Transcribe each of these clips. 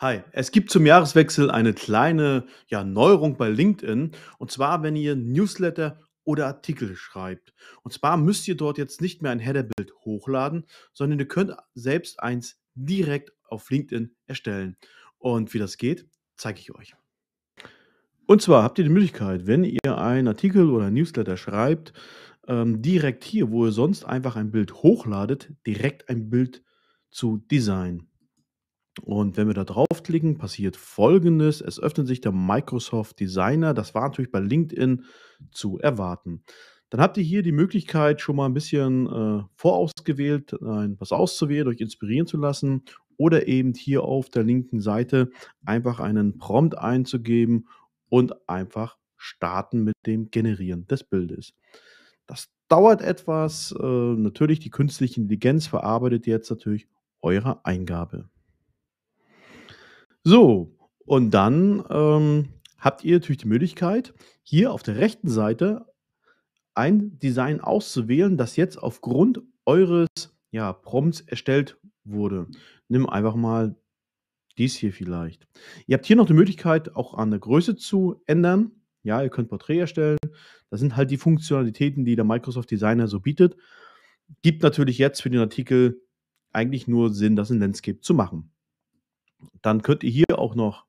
Hi, es gibt zum Jahreswechsel eine kleine ja, Neuerung bei LinkedIn. Und zwar, wenn ihr Newsletter oder Artikel schreibt. Und zwar müsst ihr dort jetzt nicht mehr ein Headerbild hochladen, sondern ihr könnt selbst eins direkt auf LinkedIn erstellen. Und wie das geht, zeige ich euch. Und zwar habt ihr die Möglichkeit, wenn ihr einen Artikel oder ein Newsletter schreibt, ähm, direkt hier, wo ihr sonst einfach ein Bild hochladet, direkt ein Bild zu designen. Und wenn wir da draufklicken, passiert Folgendes. Es öffnet sich der Microsoft Designer. Das war natürlich bei LinkedIn zu erwarten. Dann habt ihr hier die Möglichkeit, schon mal ein bisschen äh, vorausgewählt, ein, was auszuwählen, euch inspirieren zu lassen oder eben hier auf der linken Seite einfach einen Prompt einzugeben und einfach starten mit dem Generieren des Bildes. Das dauert etwas. Äh, natürlich, die künstliche Intelligenz verarbeitet jetzt natürlich eure Eingabe. So, und dann ähm, habt ihr natürlich die Möglichkeit, hier auf der rechten Seite ein Design auszuwählen, das jetzt aufgrund eures ja, Prompts erstellt wurde. Nimm einfach mal dies hier vielleicht. Ihr habt hier noch die Möglichkeit, auch an der Größe zu ändern. Ja, ihr könnt Porträt erstellen. Das sind halt die Funktionalitäten, die der Microsoft Designer so bietet. Gibt natürlich jetzt für den Artikel eigentlich nur Sinn, das in Landscape zu machen. Dann könnt ihr hier auch noch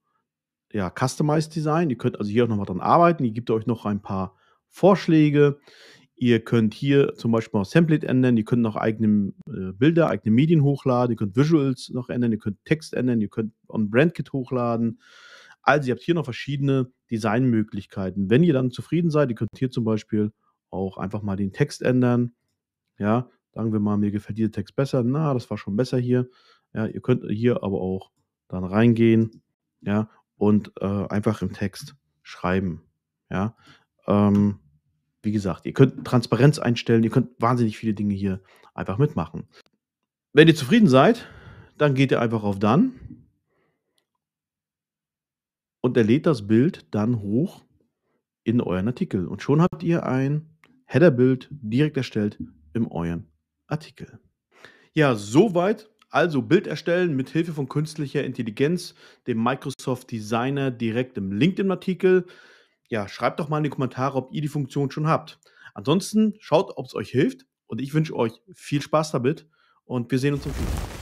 ja, Customized Design. Ihr könnt also hier auch nochmal dran arbeiten. Ihr gibt euch noch ein paar Vorschläge. Ihr könnt hier zum Beispiel auch Template ändern. Ihr könnt noch eigene äh, Bilder, eigene Medien hochladen. Ihr könnt Visuals noch ändern. Ihr könnt Text ändern. Ihr könnt on brand kit hochladen. Also ihr habt hier noch verschiedene Designmöglichkeiten. Wenn ihr dann zufrieden seid, ihr könnt hier zum Beispiel auch einfach mal den Text ändern. Ja, sagen wir mal, mir gefällt dieser Text besser. Na, das war schon besser hier. Ja, ihr könnt hier aber auch dann reingehen, ja, und äh, einfach im Text schreiben, ja. Ähm, wie gesagt, ihr könnt Transparenz einstellen, ihr könnt wahnsinnig viele Dinge hier einfach mitmachen. Wenn ihr zufrieden seid, dann geht ihr einfach auf Dann und er lädt das Bild dann hoch in euren Artikel. Und schon habt ihr ein Headerbild direkt erstellt in euren Artikel. Ja, soweit also Bild erstellen mit Hilfe von künstlicher Intelligenz, dem Microsoft Designer direkt im LinkedIn-Artikel. Ja, schreibt doch mal in die Kommentare, ob ihr die Funktion schon habt. Ansonsten schaut, ob es euch hilft und ich wünsche euch viel Spaß damit und wir sehen uns im Video.